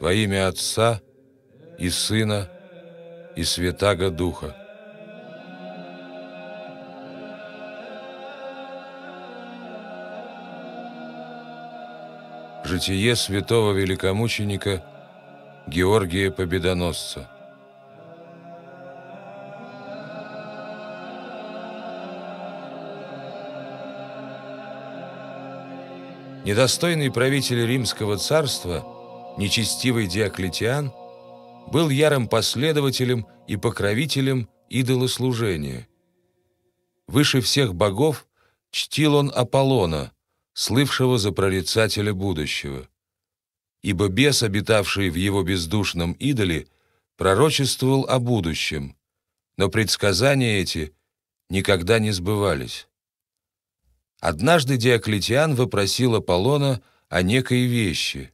Во имя Отца и Сына и Святаго Духа. Житие святого великомученика Георгия Победоносца – недостойный правитель римского царства, нечестивый Диоклетиан, был ярым последователем и покровителем идолослужения. Выше всех богов чтил он Аполлона, слывшего за прорицателя будущего. Ибо бес, обитавший в его бездушном идоле, пророчествовал о будущем, но предсказания эти никогда не сбывались. Однажды Диоклетиан вопросил Аполлона о некой вещи.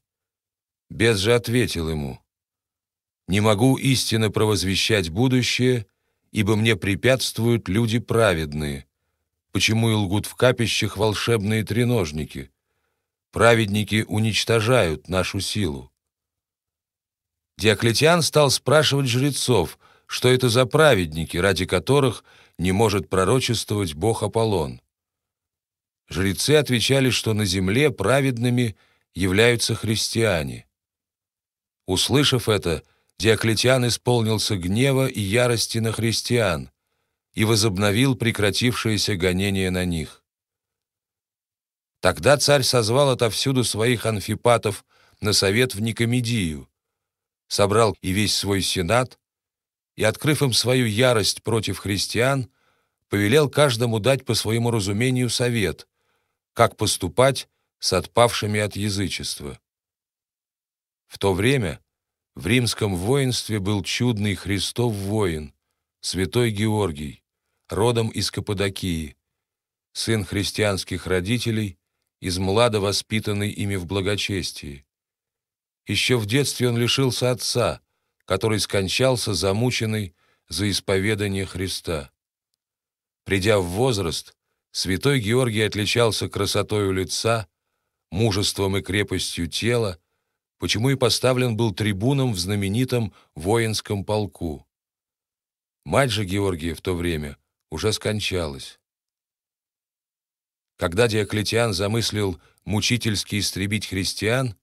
Бес же ответил ему, «Не могу истинно провозвещать будущее, ибо мне препятствуют люди праведные. Почему и лгут в капищах волшебные треножники? Праведники уничтожают нашу силу». Диоклетиан стал спрашивать жрецов, что это за праведники, ради которых не может пророчествовать бог Аполлон. Жрецы отвечали, что на земле праведными являются христиане. Услышав это, Диоклетиан исполнился гнева и ярости на христиан и возобновил прекратившееся гонение на них. Тогда царь созвал отовсюду своих анфипатов на совет в Никомедию, собрал и весь свой сенат, и, открыв им свою ярость против христиан, повелел каждому дать по своему разумению совет, как поступать с отпавшими от язычества. В то время в римском воинстве был чудный Христов воин, святой Георгий, родом из Каппадокии, сын христианских родителей, из млада воспитанный ими в благочестии. Еще в детстве он лишился отца, который скончался замученный за исповедание Христа. Придя в возраст, Святой Георгий отличался красотою лица, мужеством и крепостью тела, почему и поставлен был трибуном в знаменитом воинском полку. Мать же Георгия в то время уже скончалась. Когда Диоклетиан замыслил мучительски истребить христиан,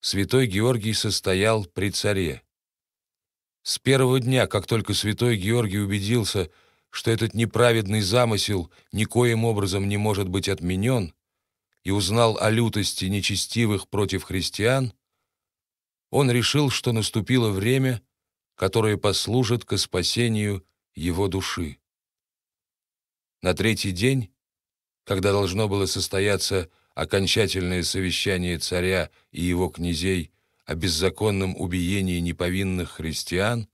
святой Георгий состоял при царе. С первого дня, как только святой Георгий убедился, что этот неправедный замысел никоим образом не может быть отменен, и узнал о лютости нечестивых против христиан, он решил, что наступило время, которое послужит ко спасению его души. На третий день, когда должно было состояться окончательное совещание царя и его князей о беззаконном убиении неповинных христиан,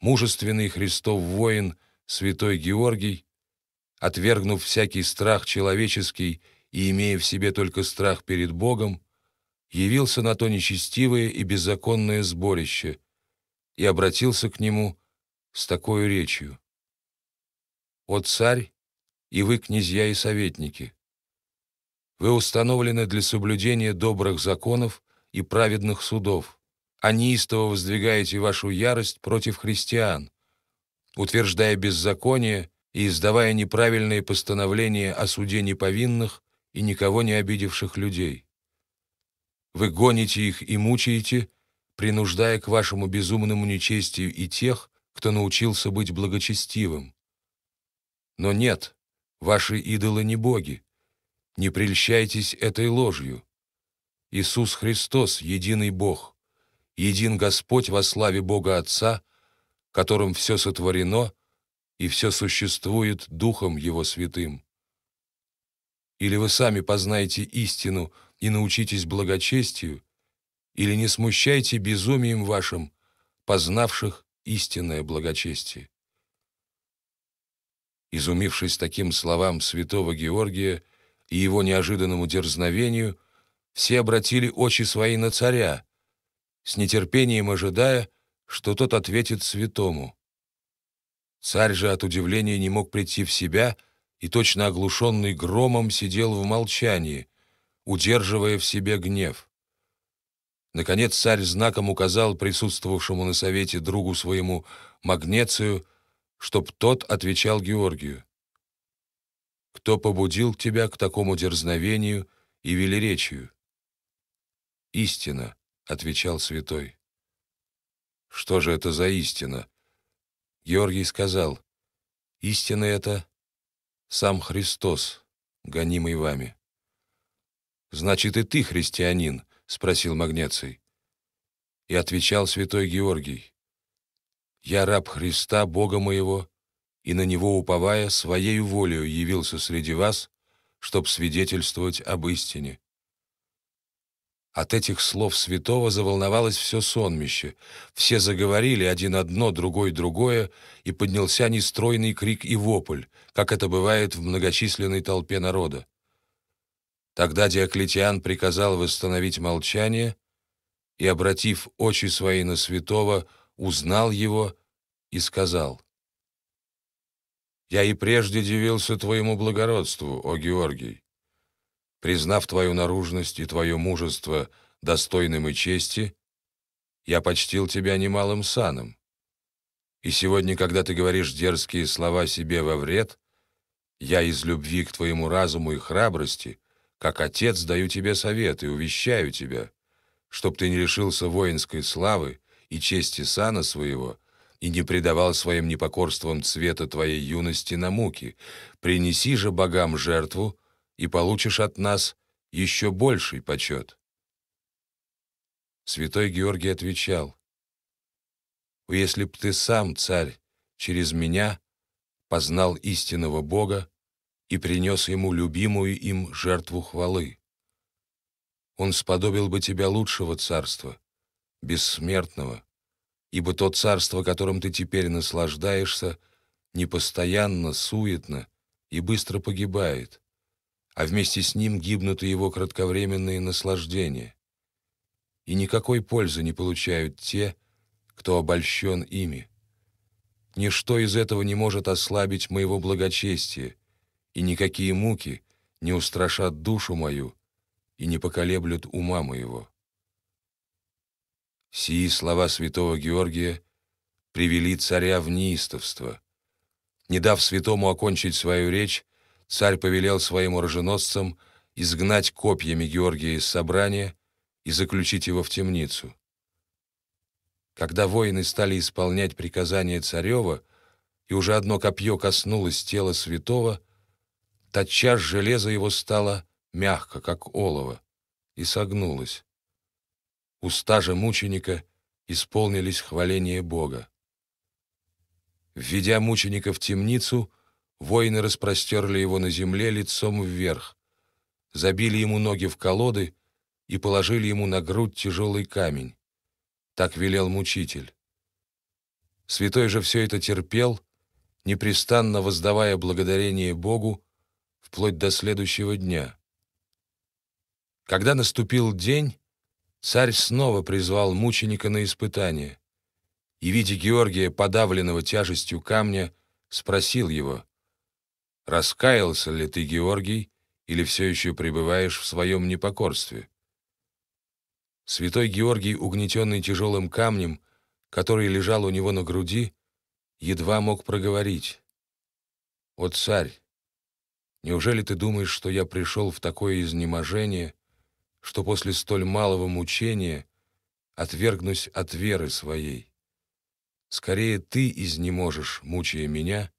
мужественный Христов воин – святой Георгий, отвергнув всякий страх человеческий и имея в себе только страх перед Богом, явился на то нечестивое и беззаконное сборище и обратился к нему с такой речью. «О царь, и вы князья и советники! Вы установлены для соблюдения добрых законов и праведных судов, а неистово воздвигаете вашу ярость против христиан, утверждая беззаконие и издавая неправильные постановления о суде неповинных и никого не обидевших людей. Вы гоните их и мучаете, принуждая к вашему безумному нечестию и тех, кто научился быть благочестивым. Но нет, ваши идолы не боги. Не прельщайтесь этой ложью. Иисус Христос — единый Бог, един Господь во славе Бога Отца — которым все сотворено и все существует Духом Его Святым. Или вы сами познаете истину и научитесь благочестию, или не смущайте безумием вашим, познавших истинное благочестие. Изумившись таким словам святого Георгия и его неожиданному дерзновению, все обратили очи свои на царя, с нетерпением ожидая, что тот ответит святому. Царь же от удивления не мог прийти в себя и, точно оглушенный громом, сидел в молчании, удерживая в себе гнев. Наконец царь знаком указал присутствовавшему на совете другу своему Магнецию, чтоб тот отвечал Георгию. «Кто побудил тебя к такому дерзновению и велеречию?» «Истина», — отвечал святой. Что же это за истина? Георгий сказал, «Истина это сам Христос, гонимый вами». «Значит, и ты христианин?» — спросил Магнеций. И отвечал святой Георгий, «Я раб Христа, Бога моего, и на Него уповая, Своею волею явился среди вас, чтоб свидетельствовать об истине. От этих слов святого заволновалось все сонмище. Все заговорили один одно, другой другое, и поднялся нестройный крик и вопль, как это бывает в многочисленной толпе народа. Тогда Диоклетиан приказал восстановить молчание и, обратив очи свои на святого, узнал его и сказал, «Я и прежде дивился твоему благородству, о Георгий, Признав твою наружность и твое мужество достойным и чести, я почтил тебя немалым саном. И сегодня, когда ты говоришь дерзкие слова себе во вред, я из любви к твоему разуму и храбрости, как отец, даю тебе совет и увещаю тебя, чтоб ты не лишился воинской славы и чести сана своего и не предавал своим непокорствам цвета твоей юности на муки. Принеси же богам жертву, и получишь от нас еще больший почет». Святой Георгий отвечал, «Если б ты сам, царь, через меня познал истинного Бога и принес ему любимую им жертву хвалы, он сподобил бы тебя лучшего царства, бессмертного, ибо то царство, которым ты теперь наслаждаешься, непостоянно, суетно и быстро погибает, а вместе с ним гибнут и его кратковременные наслаждения. И никакой пользы не получают те, кто обольщен ими. Ничто из этого не может ослабить моего благочестия, и никакие муки не устрашат душу мою и не поколеблют ума моего». Сии слова святого Георгия привели царя в неистовство. Не дав святому окончить свою речь, царь повелел своим оруженосцам изгнать копьями Георгия из собрания и заключить его в темницу. Когда воины стали исполнять приказания царева, и уже одно копье коснулось тела святого, тотчас железо его стало мягко, как олово, и согнулось. Уста же мученика исполнились хваления Бога. Введя мученика в темницу, Воины распростерли его на земле лицом вверх, забили ему ноги в колоды и положили ему на грудь тяжелый камень. Так велел мучитель. Святой же все это терпел, непрестанно воздавая благодарение Богу вплоть до следующего дня. Когда наступил день, царь снова призвал мученика на испытание и, видя Георгия, подавленного тяжестью камня, спросил его, раскаялся ли ты, Георгий, или все еще пребываешь в своем непокорстве? Святой Георгий, угнетенный тяжелым камнем, который лежал у него на груди, едва мог проговорить. «О, царь, неужели ты думаешь, что я пришел в такое изнеможение, что после столь малого мучения отвергнусь от веры своей? Скорее ты изнеможешь, мучая меня,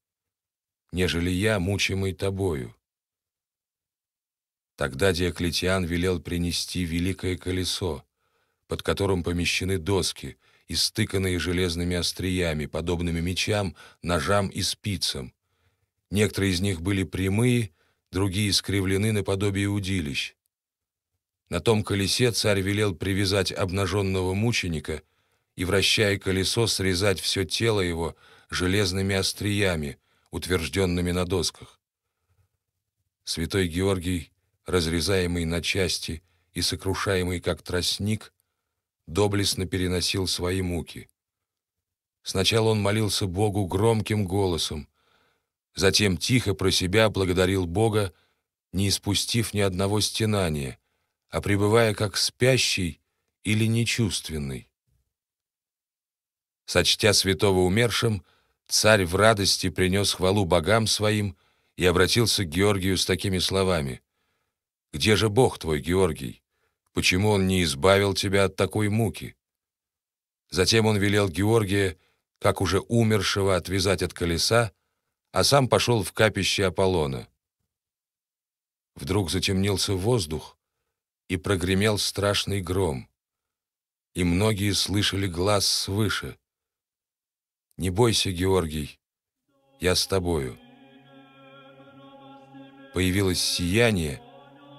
нежели я, мучимый тобою». Тогда Диоклетиан велел принести великое колесо, под которым помещены доски, истыканные железными остриями, подобными мечам, ножам и спицам. Некоторые из них были прямые, другие искривлены наподобие удилищ. На том колесе царь велел привязать обнаженного мученика и, вращая колесо, срезать все тело его железными остриями, утвержденными на досках. Святой Георгий, разрезаемый на части и сокрушаемый как тростник, доблестно переносил свои муки. Сначала он молился Богу громким голосом, затем тихо про себя благодарил Бога, не испустив ни одного стенания, а пребывая как спящий или нечувственный. Сочтя святого умершим, Царь в радости принес хвалу богам своим и обратился к Георгию с такими словами. «Где же Бог твой, Георгий? Почему он не избавил тебя от такой муки?» Затем он велел Георгия, как уже умершего, отвязать от колеса, а сам пошел в капище Аполлона. Вдруг затемнился воздух, и прогремел страшный гром, и многие слышали глаз свыше — не бойся, Георгий, я с тобою. Появилось сияние,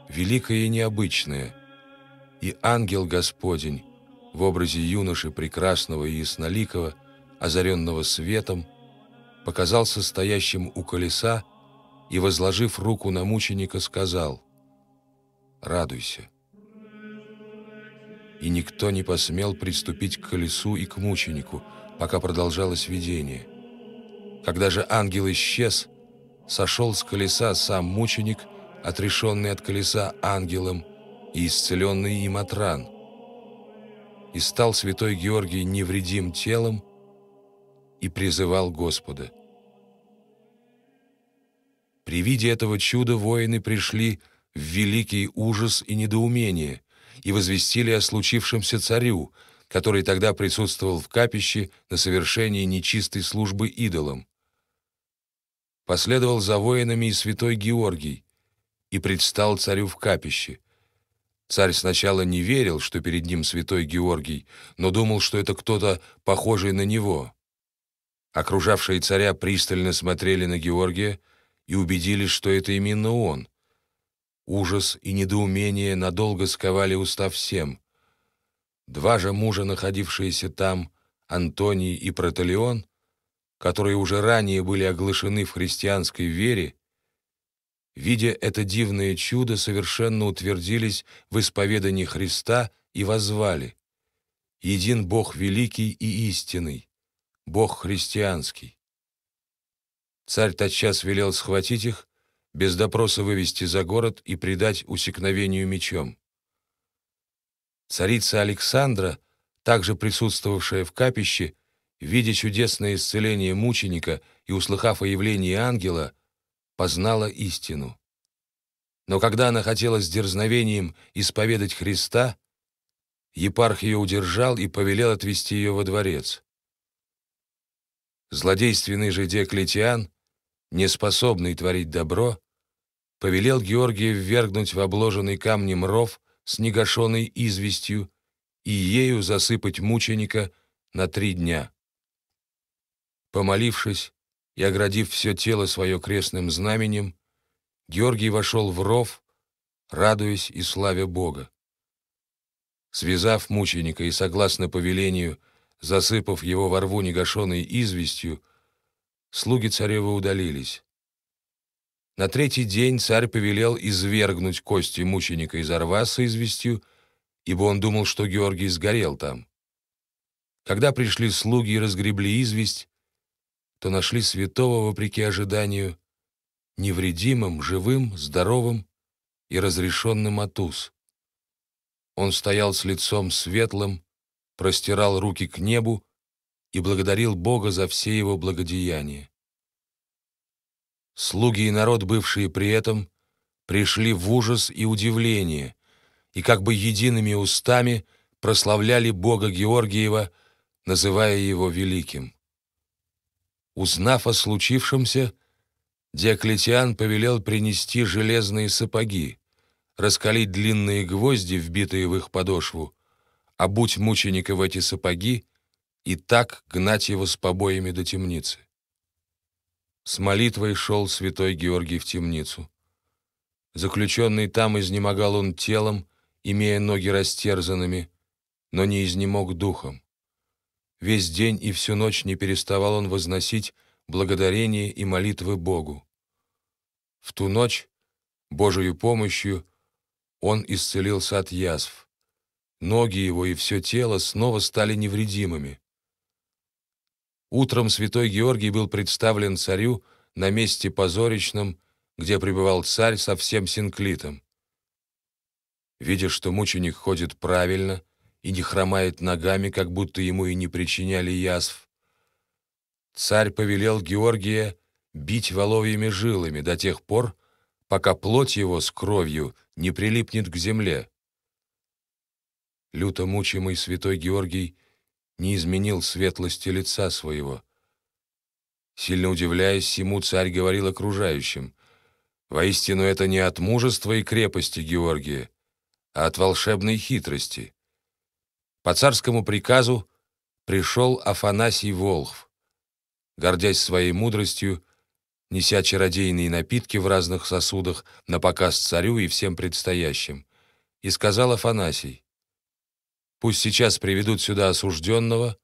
великое и необычное, и ангел Господень в образе юноши прекрасного и ясноликого, озаренного светом, показался стоящим у колеса и, возложив руку на мученика, сказал «Радуйся». И никто не посмел приступить к колесу и к мученику – пока продолжалось видение. Когда же ангел исчез, сошел с колеса сам мученик, отрешенный от колеса ангелом и исцеленный им от ран. И стал святой Георгий невредим телом и призывал Господа. При виде этого чуда воины пришли в великий ужас и недоумение и возвестили о случившемся царю – который тогда присутствовал в капище на совершении нечистой службы идолам. Последовал за воинами и святой Георгий, и предстал царю в капище. Царь сначала не верил, что перед ним святой Георгий, но думал, что это кто-то похожий на него. Окружавшие царя пристально смотрели на Георгия и убедились, что это именно он. Ужас и недоумение надолго сковали уста всем — Два же мужа, находившиеся там, Антоний и Протолеон, которые уже ранее были оглашены в христианской вере, видя это дивное чудо, совершенно утвердились в исповедании Христа и возвали «Един Бог великий и истинный, Бог христианский». Царь тотчас велел схватить их, без допроса вывести за город и предать усекновению мечом. Царица Александра, также присутствовавшая в капище, видя чудесное исцеление мученика и услыхав о явлении ангела, познала истину. Но когда она хотела с дерзновением исповедать Христа, епарх ее удержал и повелел отвести ее во дворец. Злодейственный же Диоклетиан, неспособный творить добро, повелел Георгия ввергнуть в обложенный камнем ров с негашенной известью и ею засыпать мученика на три дня. Помолившись и оградив все тело свое крестным знаменем, Георгий вошел в ров, радуясь и славя Бога. Связав мученика и, согласно повелению, засыпав его во рву негашенной известью, слуги царева удалились. На третий день царь повелел извергнуть кости мученика из Орва известью, ибо он думал, что Георгий сгорел там. Когда пришли слуги и разгребли известь, то нашли святого, вопреки ожиданию, невредимым, живым, здоровым и разрешенным от уз. Он стоял с лицом светлым, простирал руки к небу и благодарил Бога за все его благодеяния. Слуги и народ, бывшие при этом, пришли в ужас и удивление, и как бы едиными устами прославляли Бога Георгиева, называя его великим. Узнав о случившемся, Диоклетиан повелел принести железные сапоги, раскалить длинные гвозди, вбитые в их подошву, обуть мученика в эти сапоги и так гнать его с побоями до темницы. С молитвой шел святой Георгий в темницу. Заключенный там изнемогал он телом, имея ноги растерзанными, но не изнемог духом. Весь день и всю ночь не переставал он возносить благодарение и молитвы Богу. В ту ночь, Божию помощью, он исцелился от язв. Ноги его и все тело снова стали невредимыми. Утром святой Георгий был представлен царю на месте позоричном, где пребывал царь со всем синклитом. Видя, что мученик ходит правильно и не хромает ногами, как будто ему и не причиняли язв, царь повелел Георгия бить воловьими жилами до тех пор, пока плоть его с кровью не прилипнет к земле. Люто мучимый святой Георгий не изменил светлости лица своего. Сильно удивляясь ему, царь говорил окружающим, «Воистину это не от мужества и крепости Георгия, а от волшебной хитрости». По царскому приказу пришел Афанасий Волхв, гордясь своей мудростью, неся чародейные напитки в разных сосудах на показ царю и всем предстоящим, и сказал Афанасий, Пусть сейчас приведут сюда осужденного,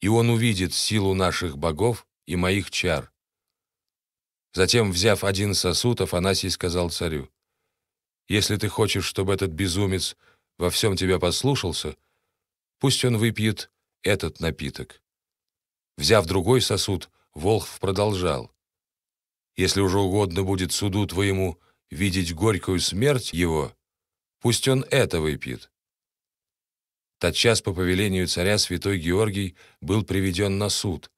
и он увидит силу наших богов и моих чар». Затем, взяв один сосуд, Афанасий сказал царю, «Если ты хочешь, чтобы этот безумец во всем тебя послушался, пусть он выпьет этот напиток». Взяв другой сосуд, Волхв продолжал, «Если уже угодно будет суду твоему видеть горькую смерть его, пусть он это выпьет». Тотчас по повелению царя святой Георгий был приведен на суд,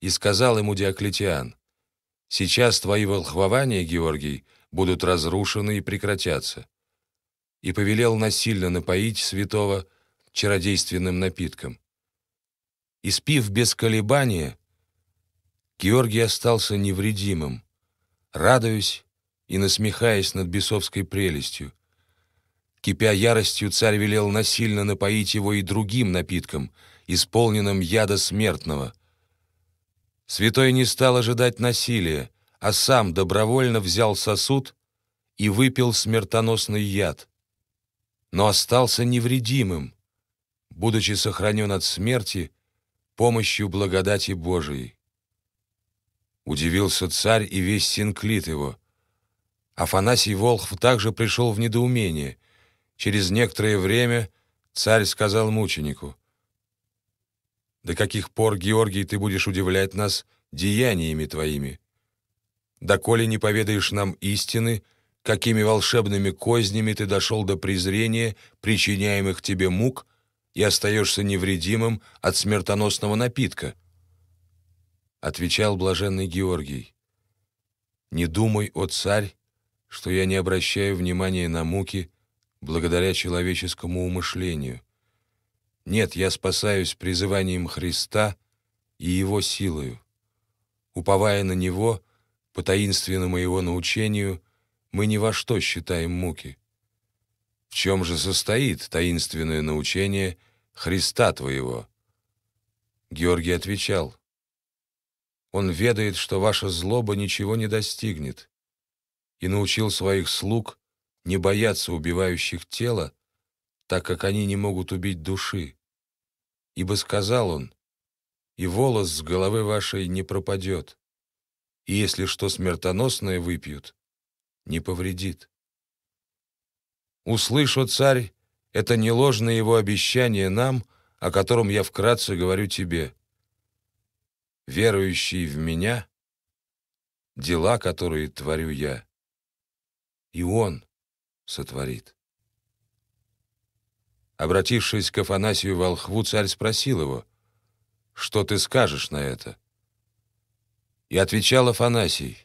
и сказал ему Диоклетиан, «Сейчас твои волхвования, Георгий, будут разрушены и прекратятся». И повелел насильно напоить святого чародейственным напитком. Испив без колебания, Георгий остался невредимым, радуясь и насмехаясь над бесовской прелестью, Кипя яростью, царь велел насильно напоить его и другим напитком, исполненным яда смертного. Святой не стал ожидать насилия, а сам добровольно взял сосуд и выпил смертоносный яд. Но остался невредимым, будучи сохранен от смерти помощью благодати Божией. Удивился царь и весь синклит его. Афанасий Волхв также пришел в недоумение — Через некоторое время царь сказал мученику, «До каких пор, Георгий, ты будешь удивлять нас деяниями твоими? Доколе не поведаешь нам истины, какими волшебными кознями ты дошел до презрения, причиняемых тебе мук, и остаешься невредимым от смертоносного напитка?» Отвечал блаженный Георгий, «Не думай, о царь, что я не обращаю внимания на муки, — благодаря человеческому умышлению. Нет, я спасаюсь призыванием Христа и Его силою. Уповая на Него, по таинственному Его научению, мы ни во что считаем муки. В чем же состоит таинственное научение Христа твоего? Георгий отвечал, «Он ведает, что ваша злоба ничего не достигнет, и научил своих слуг не боятся убивающих тела, так как они не могут убить души. Ибо сказал он, и волос с головы вашей не пропадет, и если что смертоносное выпьют, не повредит. Услышь, о царь, это не ложное его обещание нам, о котором я вкратце говорю тебе. Верующий в меня, дела, которые творю я, и он сотворит. Обратившись к Афанасию Волхву, царь спросил его, «Что ты скажешь на это?» И отвечал Афанасий,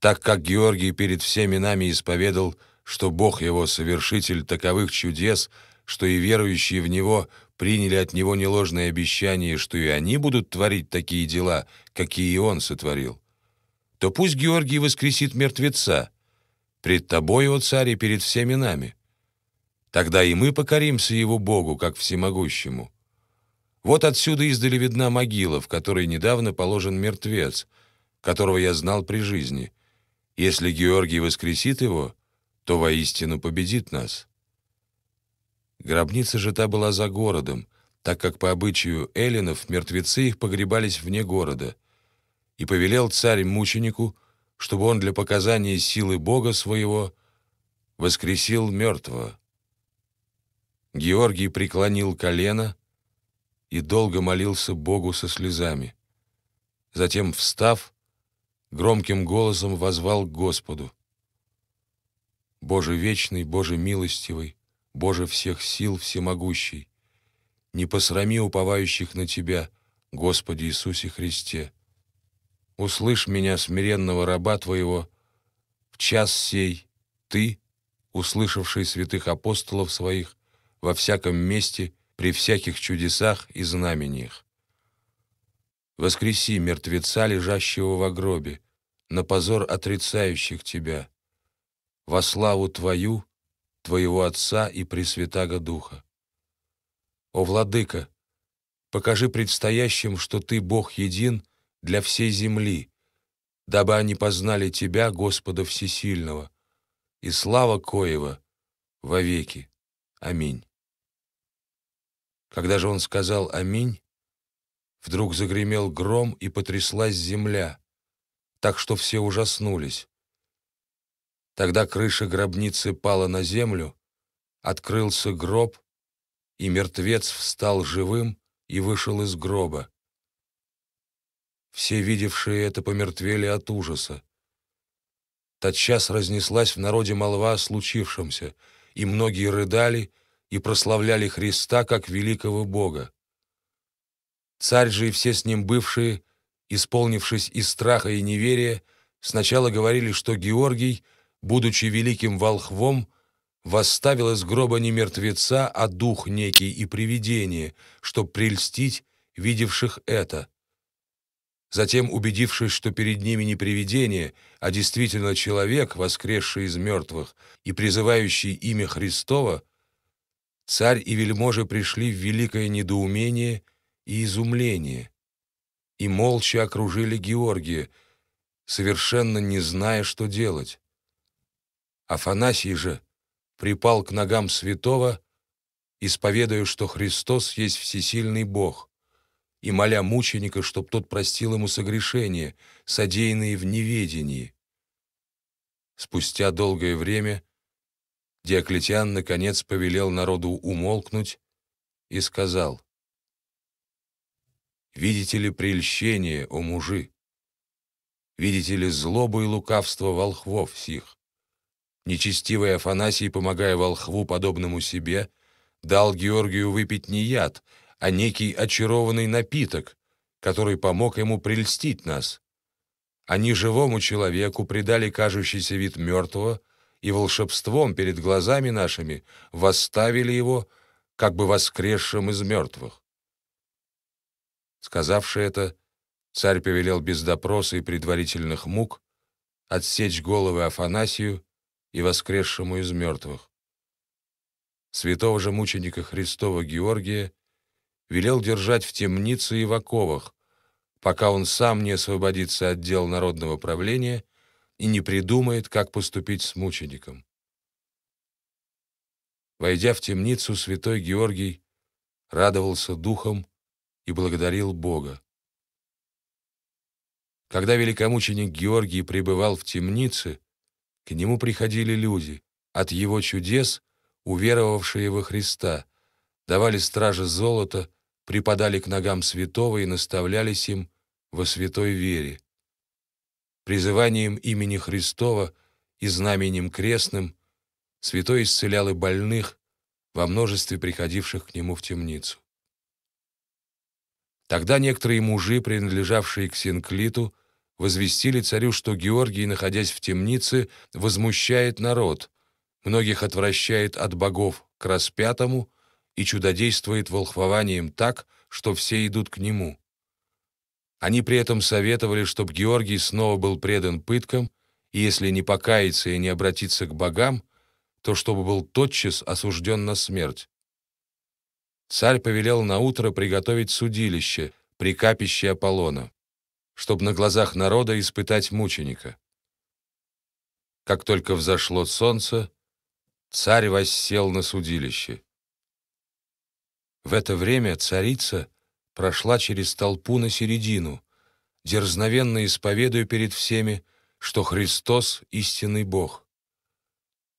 «Так как Георгий перед всеми нами исповедал, что Бог его совершитель таковых чудес, что и верующие в него приняли от него неложное обещание, что и они будут творить такие дела, какие и он сотворил, то пусть Георгий воскресит мертвеца, пред тобою, о царь, и перед всеми нами. Тогда и мы покоримся его Богу, как всемогущему. Вот отсюда издали видна могила, в которой недавно положен мертвец, которого я знал при жизни. Если Георгий воскресит его, то воистину победит нас. Гробница же та была за городом, так как по обычаю эллинов мертвецы их погребались вне города. И повелел царь мученику — чтобы он для показания силы Бога своего воскресил мертвого. Георгий преклонил колено и долго молился Богу со слезами. Затем, встав, громким голосом возвал к Господу. «Боже вечный, Боже милостивый, Боже всех сил всемогущий, не посрами уповающих на Тебя, Господи Иисусе Христе» услышь меня, смиренного раба твоего, в час сей ты, услышавший святых апостолов своих, во всяком месте, при всяких чудесах и знамениях. Воскреси мертвеца, лежащего в гробе, на позор отрицающих тебя, во славу Твою, Твоего Отца и Пресвятаго Духа. О, Владыка, покажи предстоящим, что Ты, Бог един, для всей земли, дабы они познали Тебя, Господа Всесильного, и слава Коева вовеки. Аминь. Когда же он сказал «Аминь», вдруг загремел гром и потряслась земля, так что все ужаснулись. Тогда крыша гробницы пала на землю, открылся гроб, и мертвец встал живым и вышел из гроба. Все видевшие это помертвели от ужаса. Тотчас разнеслась в народе молва о случившемся, и многие рыдали и прославляли Христа как великого Бога. Царь же и все с ним бывшие, исполнившись и страха, и неверия, сначала говорили, что Георгий, будучи великим волхвом, восставил из гроба не мертвеца, а дух некий и привидение, чтоб прельстить видевших это. Затем, убедившись, что перед ними не привидение, а действительно человек, воскресший из мертвых и призывающий имя Христова, царь и вельможи пришли в великое недоумение и изумление и молча окружили Георгия, совершенно не зная, что делать. Афанасий же припал к ногам святого, исповедуя, что Христос есть всесильный Бог, и моля мученика, чтоб тот простил ему согрешение, содеянные в неведении. Спустя долгое время Диоклетиан наконец повелел народу умолкнуть и сказал, «Видите ли прельщение, о мужи? Видите ли злобу и лукавство волхвов сих? Нечестивый Афанасий, помогая волхву, подобному себе, дал Георгию выпить не яд, а некий очарованный напиток, который помог ему прельстить нас. Они а живому человеку придали кажущийся вид мертвого и волшебством перед глазами нашими восставили его, как бы воскресшим из мертвых. Сказавши это, царь повелел без допроса и предварительных мук отсечь головы Афанасию и воскресшему из мертвых. Святого же мученика Христова Георгия велел держать в темнице и в оковах, пока он сам не освободится от дел народного правления и не придумает, как поступить с мучеником. Войдя в темницу, святой Георгий радовался духом и благодарил Бога. Когда великомученик Георгий пребывал в темнице, к нему приходили люди, от его чудес, уверовавшие во Христа, давали страже золото, припадали к ногам святого и наставлялись им во святой вере. Призыванием имени Христова и знаменем крестным святой исцелял и больных, во множестве приходивших к нему в темницу. Тогда некоторые мужи, принадлежавшие к Синклиту, возвестили царю, что Георгий, находясь в темнице, возмущает народ, многих отвращает от богов к распятому, и чудодействует волхвованием так, что все идут к нему. Они при этом советовали, чтобы Георгий снова был предан пыткам, и если не покаяться и не обратиться к богам, то чтобы был тотчас осужден на смерть. Царь повелел наутро приготовить судилище при капище Аполлона, чтобы на глазах народа испытать мученика. Как только взошло солнце, царь воссел на судилище. В это время царица прошла через толпу на середину, дерзновенно исповедуя перед всеми, что Христос — истинный Бог.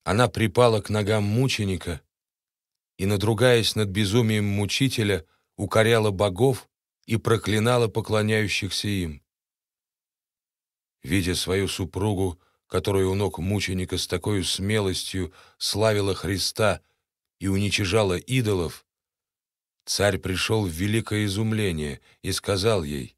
Она припала к ногам мученика и, надругаясь над безумием мучителя, укоряла богов и проклинала поклоняющихся им. Видя свою супругу, которая у ног мученика с такой смелостью славила Христа и уничижала идолов, Царь пришел в великое изумление и сказал ей,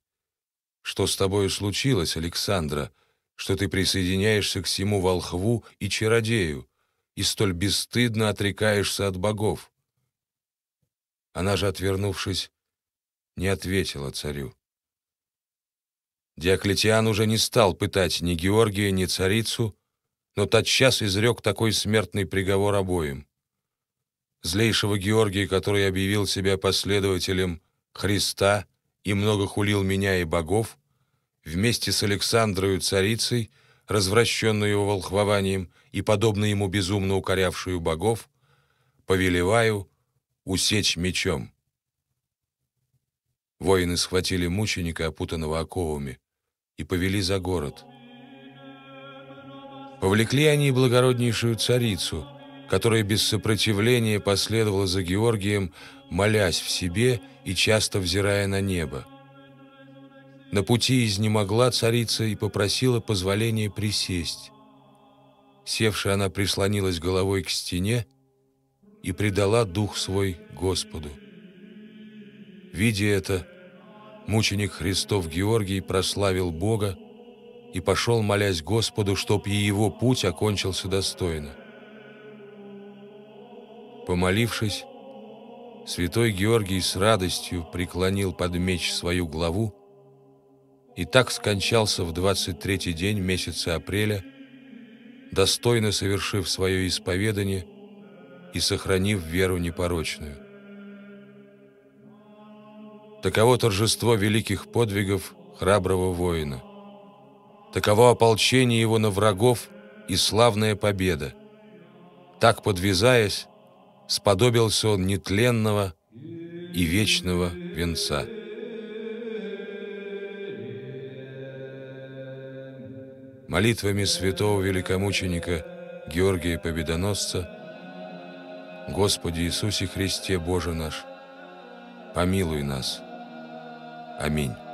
«Что с тобою случилось, Александра, что ты присоединяешься к сему волхву и чародею и столь бесстыдно отрекаешься от богов?» Она же, отвернувшись, не ответила царю. Диоклетиан уже не стал пытать ни Георгия, ни царицу, но тотчас изрек такой смертный приговор обоим злейшего Георгия, который объявил себя последователем Христа и много хулил меня и богов, вместе с Александрою царицей, развращенную его волхвованием и подобно ему безумно укорявшую богов, повелеваю усечь мечом. Воины схватили мученика, опутанного оковами, и повели за город. Повлекли они благороднейшую царицу — которая без сопротивления последовала за Георгием, молясь в себе и часто взирая на небо. На пути изнемогла царица и попросила позволения присесть. Севшая она прислонилась головой к стене и предала дух свой Господу. Видя это, мученик Христов Георгий прославил Бога и пошел, молясь Господу, чтоб и его путь окончился достойно. Помолившись, святой Георгий с радостью преклонил под меч свою главу и так скончался в 23-й день месяца апреля, достойно совершив свое исповедание и сохранив веру непорочную. Таково торжество великих подвигов храброго воина. Таково ополчение его на врагов и славная победа. Так подвязаясь, сподобился он нетленного и вечного венца. Молитвами святого великомученика Георгия Победоносца Господи Иисусе Христе, Боже наш, помилуй нас. Аминь.